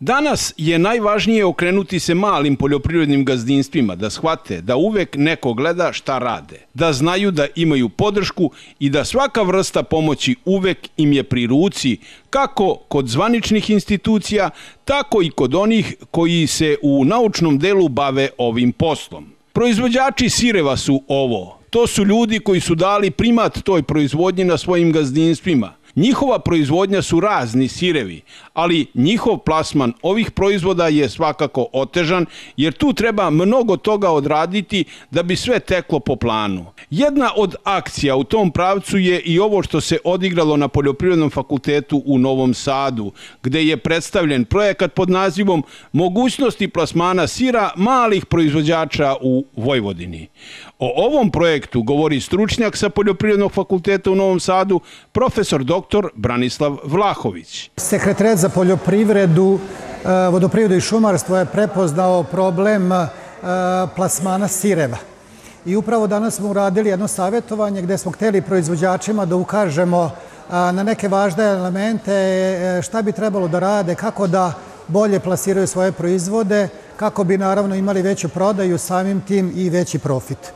Danas je najvažnije okrenuti se malim poljoprivrednim gazdinstvima, da shvate da uvek neko gleda šta rade, da znaju da imaju podršku i da svaka vrsta pomoći uvek im je pri ruci, kako kod zvaničnih institucija, tako i kod onih koji se u naučnom delu bave ovim poslom. Proizvođači sireva su ovo. To su ljudi koji su dali primat toj proizvodnji na svojim gazdinstvima, Njihova proizvodnja su razni sirevi, ali njihov plasman ovih proizvoda je svakako otežan, jer tu treba mnogo toga odraditi da bi sve teklo po planu. Jedna od akcija u tom pravcu je i ovo što se odigralo na Poljoprivrednom fakultetu u Novom Sadu, gde je predstavljen projekat pod nazivom Mogućnosti plasmana sira malih proizvođača u Vojvodini. O ovom projektu govori stručnjak sa Poljoprivrednog fakulteta u Novom Sadu, profesor dok dr. Branislav Vlahović. Sekretaret za poljoprivredu, e, vodoprivredu i šumarstvo je prepoznao problem e, plasmana sireva. I upravo danas smo uradili jedno savjetovanje gde smo hteli proizvođačima da ukažemo e, na neke važne elemente šta bi trebalo da rade, kako da bolje plasiraju svoje proizvode, kako bi naravno imali veću prodaju, samim tim i veći profit.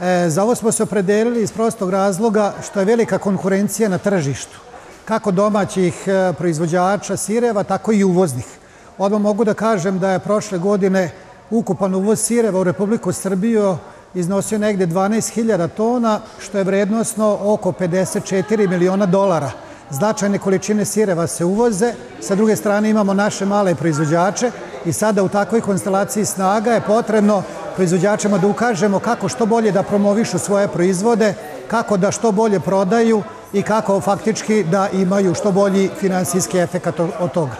E, za ovo smo se opredelili iz prostog razloga što je velika konkurencija na tržištu. Kako domaćih e, proizvođača sireva, tako i uvoznih. Odmah mogu da kažem da je prošle godine ukupan uvoz sireva u Republiku Srbiju iznosio negde 12.000 tona, što je vrednostno oko 54 miliona dolara. Značajne količine sireva se uvoze, sa druge strane imamo naše male proizvođače i sada u takvoj konstelaciji snaga je potrebno proizvođačima da ukažemo kako što bolje da promovišu svoje proizvode, kako da što bolje prodaju i kako faktički da imaju što bolji finansijski efekt od toga.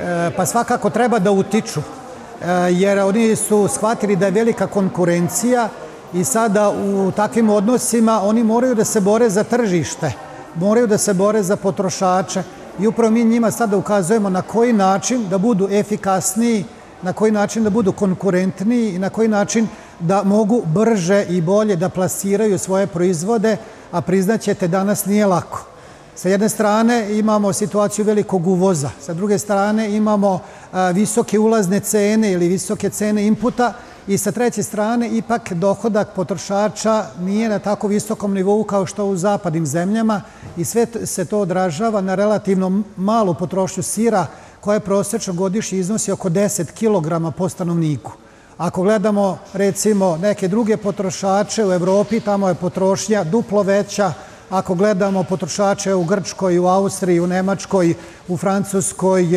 E, pa svakako treba da utiču, e, jer oni su shvatili da je velika konkurencija i sada u takvim odnosima oni moraju da se bore za tržište, moraju da se bore za potrošače i upravo mi njima sada ukazujemo na koji način da budu efikasniji, na koji način da budu konkurentni i na koji način da mogu brže i bolje da plasiraju svoje proizvode, a priznat ćete danas nije lako. Sa jedne strane imamo situaciju velikog uvoza, sa druge strane imamo e, visoke ulazne cene ili visoke cene inputa i sa treće strane ipak dohodak potrošača nije na tako visokom nivou kao što u zapadnim zemljama i sve se to odražava na relativno malu potrošnju sira koja je prosečno godišnji iznosi oko 10 kg po stanovniku. Ako gledamo recimo neke druge potrošače u Evropi, tamo je potrošnja duplo veća. Ako gledamo potrošače u Grčkoj, u Austriji, u Nemačkoj, u Francuskoj,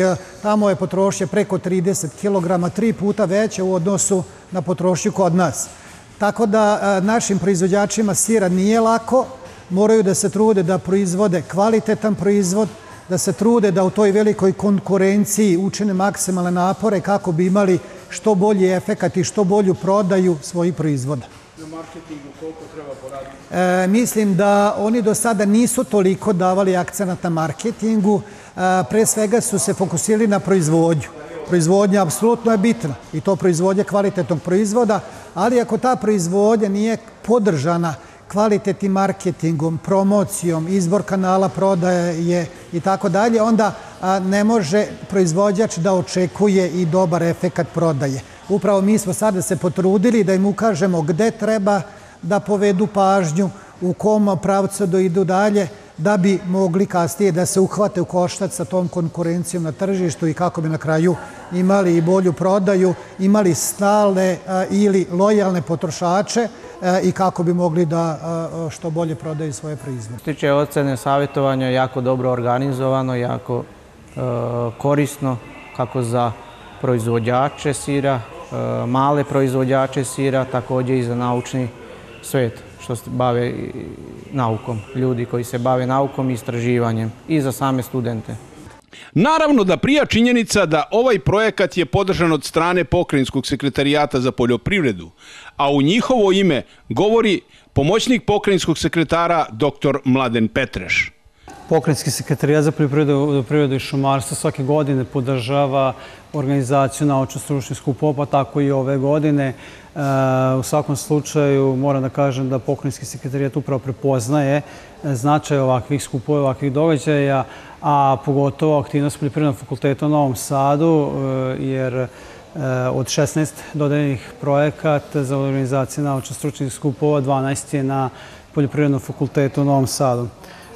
tamo je potrošnja preko 30 kg, tri puta veća u odnosu na potrošnju kod nas. Tako da e, našim proizvođačima sira nije lako, moraju da se trude da proizvode kvalitetan proizvod, da se trude da u toj velikoj konkurenciji učine maksimalne napore kako bi imali što bolji efekat i što bolju prodaju svojih proizvoda. Na marketingu koliko treba poraditi? E, mislim da oni do sada nisu toliko davali akcenat na marketingu. E, pre svega su se fokusirali na proizvodnju. Proizvodnja apsolutno je bitna i to proizvodnje kvalitetnog proizvoda, ali ako ta proizvodnja nije podržana kvalitetnim marketingom, promocijom, izbor kanala prodaje i tako dalje, onda ne može proizvođač da očekuje i dobar efekt prodaje. Upravo mi smo sada se potrudili da im ukažemo gde treba da povedu pažnju, u kom pravcu da idu dalje, da bi mogli kasnije da se uhvate u koštac sa tom konkurencijom na tržištu i kako bi na kraju imali i bolju prodaju, imali stale ili lojalne potrošače, E, i kako bi mogli da e, što bolje prodaju svoje proizvode. Tiče ocene savjetovanja, jako dobro organizovano, jako e, korisno kako za proizvođače sira, male proizvođače sira, također i za naučni svet što se bave naukom, ljudi koji se bave naukom i istraživanjem i za same studente. Naravno da prija činjenica da ovaj projekat je podržan od strane Pokrajinskog sekretarijata za poljoprivredu, a u njihovo ime govori pomoćnik Pokrajinskog sekretara dr. Mladen Petreš. Pokrajinski sekretarijat za poljoprivredu i šumarstvo svake godine podržava organizaciju naučno-stručnih skupova, pa tako i ove godine. E, u svakom slučaju moram da kažem da Pokrajinski sekretarijat upravo prepoznaje e, značaj ovakvih skupova, ovakvih događaja, a pogotovo aktivnost Poljoprivrednog fakulteta u Novom Sadu, e, jer e, od 16 dodajenih projekata za organizaciju naučno-stručnih skupova, 12 je na Poljoprivrednom fakultetu u Novom Sadu.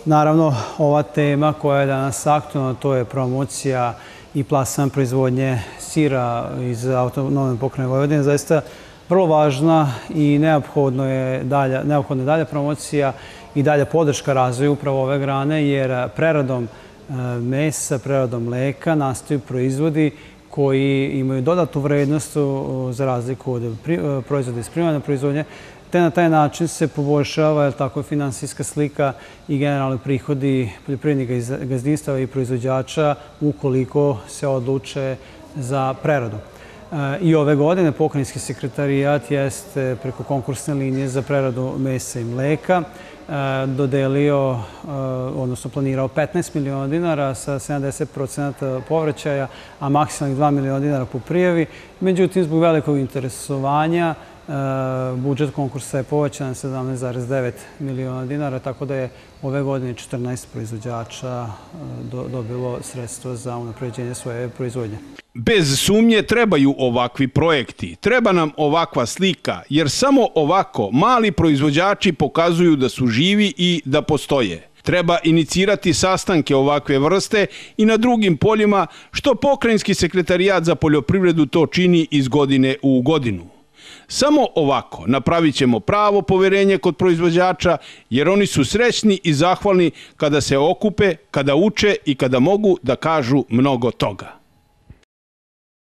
Naravno, ova tema koja je danas aktualna, to je promocija i plasman proizvodnje sira iz autonomne pokrene Vojvodine, zaista vrlo važna i neophodno je dalja, neophodna je dalja promocija i dalja podrška razvoju upravo ove grane, jer preradom E, mesa, preradom mleka, nastaju proizvodi koji imaju dodatu vrednost za razliku od e, e, proizvode iz primarne proizvodnje, te na taj način se poboljšava finansijska slika i generalni prihodi poljoprivrednih gazdinstava i proizvođača ukoliko se odluče za preradu. I ove godine pokrajinski sekretarijat jeste preko konkursne linije za preradu mesa i mleka e, dodelio, e, odnosno planirao 15 miliona dinara sa 70% povraćaja, a maksimalnih 2 miliona dinara po prijavi. Međutim, zbog velikog interesovanja, Eh, budžet konkursa je povećan 17,9 miliona dinara, tako da je ove godine 14 proizvođača eh, dobilo sredstvo za unapređenje svoje proizvodnje. Bez sumnje trebaju ovakvi projekti. Treba nam ovakva slika, jer samo ovako mali proizvođači pokazuju da su živi i da postoje. Treba inicirati sastanke ovakve vrste i na drugim poljima, što pokrajinski sekretarijat za poljoprivredu to čini iz godine u godinu. Samo ovako napravit ćemo pravo poverenje kod proizvođača, jer oni su srećni i zahvalni kada se okupe, kada uče i kada mogu da kažu mnogo toga.